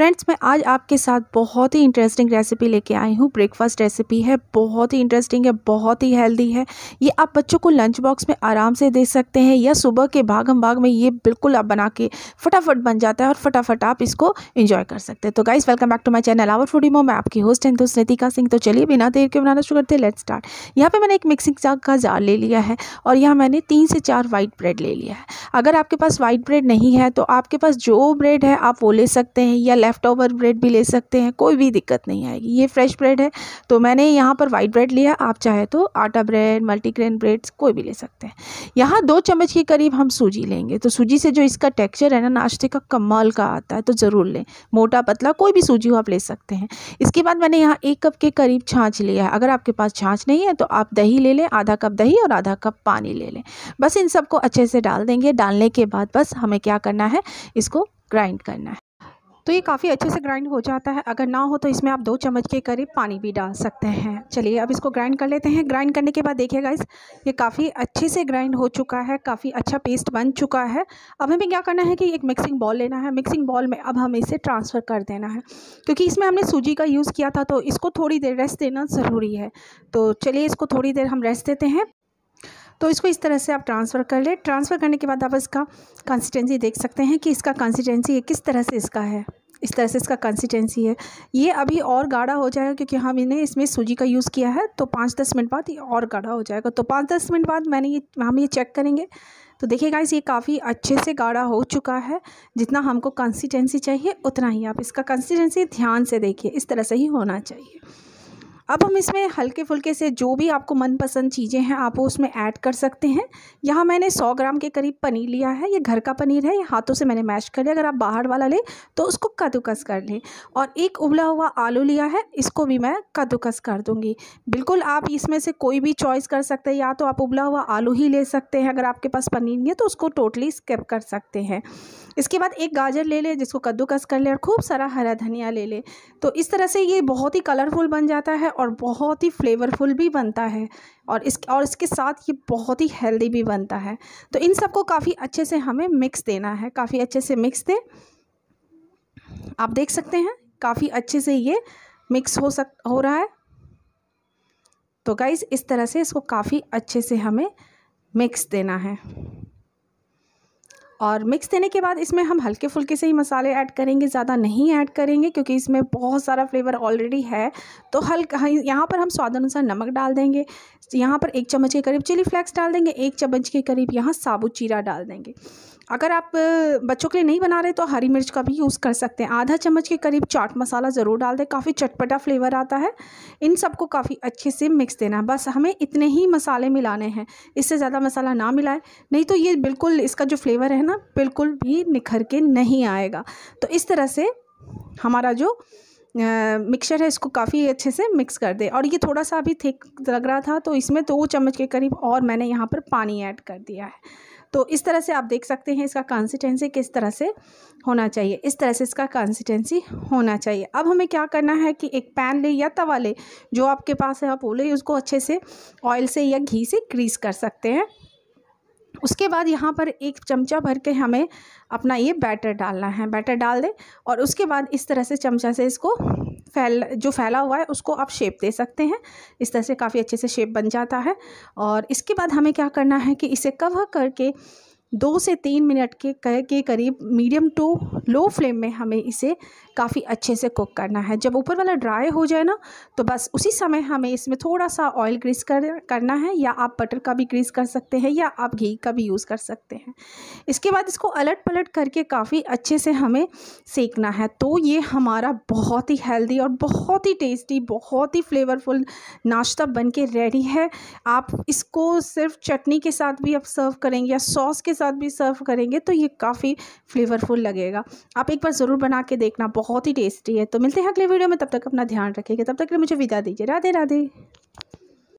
friends मैं आज आपके साथ बहुत ही इंटरेस्टिंग रेसिपी लेके आई हूँ ब्रेकफास्ट रेसिपी है बहुत ही इंटरेस्टिंग है बहुत ही हेल्दी है ये आप बच्चों को लंच बॉक्स में आराम से दे सकते हैं या सुबह के भागम भाग में ये बिल्कुल आप बना के फटाफट बन जाता है और फटाफट आप इसको इन्जॉय कर सकते हैं तो guys welcome back to my channel our foodie मो मैं आपकी होस्ट हैं दोस्त नितिका सिंह तो चलिए बिना देर के बनाना शुरू करते हैं लेट स्टार्ट यहाँ पर मैंने एक मिक्सिंग जाग का जार ले लिया है और यहाँ मैंने तीन से चार वाइट ब्रेड ले लिया है अगर आपके पास वाइट ब्रेड नहीं है तो आपके पास जो ब्रेड है आप वो ले सकते हैं या लेफ़्ट ओवर ब्रेड भी ले सकते हैं कोई भी दिक्कत नहीं आएगी ये फ्रेश ब्रेड है तो मैंने यहाँ पर वाइट ब्रेड लिया आप चाहे तो आटा ब्रेड मल्टीग्रेन ब्रेड कोई भी ले सकते हैं यहाँ दो चम्मच के करीब हम सूजी लेंगे तो सूजी से जो इसका टेक्स्चर है ना नाश्ते का कमाल का आता है तो ज़रूर लें मोटा पतला कोई भी सूजी हो आप ले सकते हैं इसके बाद मैंने यहाँ एक कप के करीब छाछ लिया है अगर आपके पास छाछ नहीं है तो आप दही ले लें आधा कप दही और आधा कप पानी ले लें बस इन सबको अच्छे से डाल देंगे डालने के बाद बस हमें क्या करना है इसको ग्राइंड करना है तो ये काफ़ी अच्छे से ग्राइंड हो जाता है अगर ना हो तो इसमें आप दो चम्मच के करीब पानी भी डाल सकते हैं चलिए अब इसको ग्राइंड कर लेते हैं ग्राइंड करने के बाद देखिएगा इस ये काफ़ी अच्छे से ग्राइंड हो चुका है काफ़ी अच्छा पेस्ट बन चुका है अब हमें क्या करना है कि एक मिक्सिंग बॉल लेना है मिक्सिंग बॉल में अब हमें इसे ट्रांसफ़र कर देना है क्योंकि इसमें हमने सूजी का यूज़ किया था तो इसको थोड़ी देर रेस्ट देना ज़रूरी है तो चलिए इसको थोड़ी देर हम रेस्ट देते हैं तो इसको इस तरह से आप ट्रांसफ़र कर ले ट्रांसफ़र करने के बाद आप इसका कंसिस्टेंसी देख सकते हैं कि इसका कंसिस्टेंसी किस तरह से इसका है इस तरह से इसका कंसिस्टेंसी है ये अभी और गाढ़ा हो जाएगा क्योंकि हम इन्हें इसमें सूजी का यूज़ किया है तो पाँच दस मिनट बाद ये और गाढ़ा हो जाएगा तो पाँच दस मिनट बाद मैंने ये हम ये चेक करेंगे तो देखिए गाइस ये काफ़ी अच्छे से गाढ़ा हो चुका है जितना हमको कंसिस्टेंसी चाहिए उतना ही आप इसका कंसिस्टेंसी ध्यान से देखिए इस तरह से ही होना चाहिए अब हम इसमें हल्के फुल्के से जो भी आपको मनपसंद चीज़ें हैं आप वो उसमें ऐड कर सकते हैं यहाँ मैंने 100 ग्राम के करीब पनीर लिया है ये घर का पनीर है ये हाथों से मैंने मैश कर लिया अगर आप बाहर वाला लें तो उसको कद्दूकस कर लें और एक उबला हुआ आलू लिया है इसको भी मैं कद्दूकस कर दूँगी बिल्कुल आप इसमें से कोई भी चॉइस कर सकते हैं या तो आप उबला हुआ आलू ही ले सकते हैं अगर आपके पास पनीर नहीं है तो उसको टोटली स्किप कर सकते हैं इसके बाद एक गाजर ले लें जिसको कद्दूकस कर लें और खूब सारा हरा धनिया ले लें तो इस तरह से ये बहुत ही कलरफुल बन जाता है और बहुत ही फ्लेवरफुल भी बनता है और इस और इसके साथ ये बहुत ही हेल्दी भी बनता है तो इन सबको काफ़ी अच्छे से हमें मिक्स देना है काफ़ी अच्छे से मिक्स दें आप देख सकते हैं काफ़ी अच्छे से ये मिक्स हो सक हो रहा है तो गाइज़ इस तरह से इसको काफ़ी अच्छे से हमें मिक्स देना है और मिक्स देने के बाद इसमें हम हल्के फुल्के से ही मसाले ऐड करेंगे ज़्यादा नहीं ऐड करेंगे क्योंकि इसमें बहुत सारा फ्लेवर ऑलरेडी है तो हल्का हाँ, यहाँ पर हम स्वाद अनुसार नमक डाल देंगे यहाँ पर एक चम्मच के करीब चिली फ्लेक्स डाल देंगे एक चम्मच के करीब यहाँ साबुत चीरा डाल देंगे अगर आप बच्चों के लिए नहीं बना रहे तो हरी मिर्च का भी यूज़ कर सकते हैं आधा चम्मच के करीब चाट मसाला ज़रूर डाल दें काफ़ी चटपटा फ्लेवर आता है इन सबको काफ़ी अच्छे से मिक्स देना है बस हमें इतने ही मसाले मिलाने हैं इससे ज़्यादा मसाला ना मिलाए नहीं तो ये बिल्कुल इसका जो फ्लेवर है ना बिल्कुल भी निखर के नहीं आएगा तो इस तरह से हमारा जो मिक्सचर है इसको काफ़ी अच्छे से मिक्स कर दे और ये थोड़ा सा अभी थिक लग रहा था तो इसमें दो तो चम्मच के करीब और मैंने यहाँ पर पानी ऐड कर दिया है तो इस तरह से आप देख सकते हैं इसका कंसिस्टेंसी किस तरह से होना चाहिए इस तरह से इसका कंसिस्टेंसी होना चाहिए अब हमें क्या करना है कि एक पैन ले या तवा ले जो आपके पास है आप वो ले उसको अच्छे से ऑयल से या घी से ग्रीस कर सकते हैं उसके बाद यहाँ पर एक चमचा भर के हमें अपना ये बैटर डालना है बैटर डाल दें और उसके बाद इस तरह से चमचा से इसको फैल जो फैला हुआ है उसको आप शेप दे सकते हैं इस तरह से काफ़ी अच्छे से शेप बन जाता है और इसके बाद हमें क्या करना है कि इसे कवर करके दो से तीन मिनट के के करीब मीडियम टू लो फ्लेम में हमें इसे काफ़ी अच्छे से कुक करना है जब ऊपर वाला ड्राई हो जाए ना तो बस उसी समय हमें इसमें थोड़ा सा ऑयल ग्रीस कर करना है या आप बटर का भी ग्रीस कर सकते हैं या आप घी का भी यूज़ कर सकते हैं इसके बाद इसको अलट पलट करके काफ़ी अच्छे से हमें सेकना है तो ये हमारा बहुत ही हेल्दी और बहुत ही टेस्टी बहुत ही फ्लेवरफुल नाश्ता बन के रेडी है आप इसको सिर्फ चटनी के साथ भी आप सर्व करेंगे या सॉस के साथ भी सर्व करेंगे तो ये काफ़ी फ्लेवरफुल लगेगा आप एक बार ज़रूर बना के देखना बहुत ही टेस्टी है तो मिलते हैं अगले वीडियो में तब तक अपना ध्यान रखिएगा तब तक के लिए मुझे विदा दीजिए राधे राधे